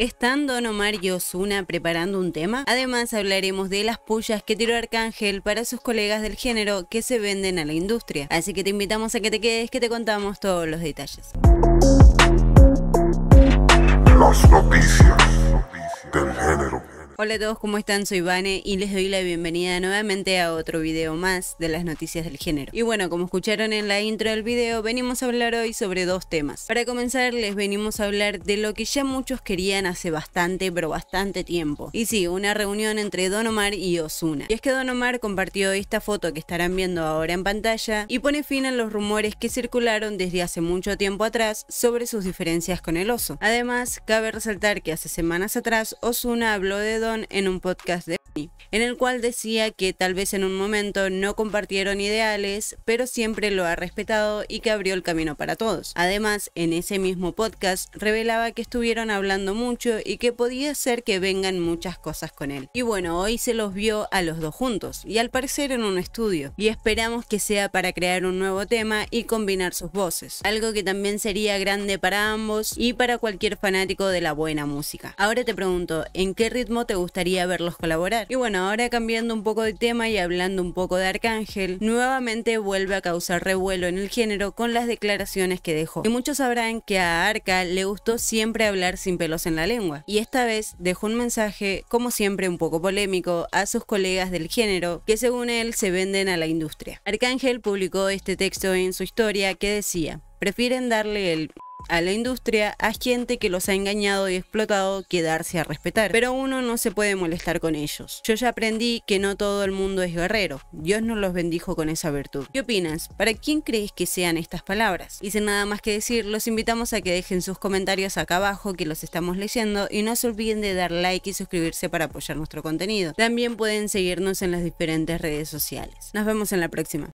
¿Están Don Omar y Osuna preparando un tema? Además hablaremos de las pullas que tiró Arcángel para sus colegas del género que se venden a la industria. Así que te invitamos a que te quedes que te contamos todos los detalles. Las noticias. Hola a todos, ¿cómo están? Soy Vane y les doy la bienvenida nuevamente a otro video más de las noticias del género. Y bueno, como escucharon en la intro del video, venimos a hablar hoy sobre dos temas. Para comenzar, les venimos a hablar de lo que ya muchos querían hace bastante, pero bastante tiempo. Y sí, una reunión entre Don Omar y Osuna. Y es que Don Omar compartió esta foto que estarán viendo ahora en pantalla y pone fin a los rumores que circularon desde hace mucho tiempo atrás sobre sus diferencias con el oso. Además, cabe resaltar que hace semanas atrás Osuna habló de Don en un podcast de en el cual decía que tal vez en un momento no compartieron ideales, pero siempre lo ha respetado y que abrió el camino para todos. Además, en ese mismo podcast revelaba que estuvieron hablando mucho y que podía ser que vengan muchas cosas con él. Y bueno, hoy se los vio a los dos juntos y al parecer en un estudio, y esperamos que sea para crear un nuevo tema y combinar sus voces, algo que también sería grande para ambos y para cualquier fanático de la buena música. Ahora te pregunto, ¿en qué ritmo te gustaría verlos colaborar? Y bueno, ahora cambiando un poco de tema y hablando un poco de Arcángel, nuevamente vuelve a causar revuelo en el género con las declaraciones que dejó. Y muchos sabrán que a Arca le gustó siempre hablar sin pelos en la lengua. Y esta vez dejó un mensaje, como siempre un poco polémico, a sus colegas del género, que según él se venden a la industria. Arcángel publicó este texto en su historia que decía, prefieren darle el a la industria, a gente que los ha engañado y explotado, quedarse a respetar. Pero uno no se puede molestar con ellos. Yo ya aprendí que no todo el mundo es guerrero. Dios nos los bendijo con esa virtud. ¿Qué opinas? ¿Para quién crees que sean estas palabras? Y sin nada más que decir, los invitamos a que dejen sus comentarios acá abajo, que los estamos leyendo, y no se olviden de dar like y suscribirse para apoyar nuestro contenido. También pueden seguirnos en las diferentes redes sociales. Nos vemos en la próxima.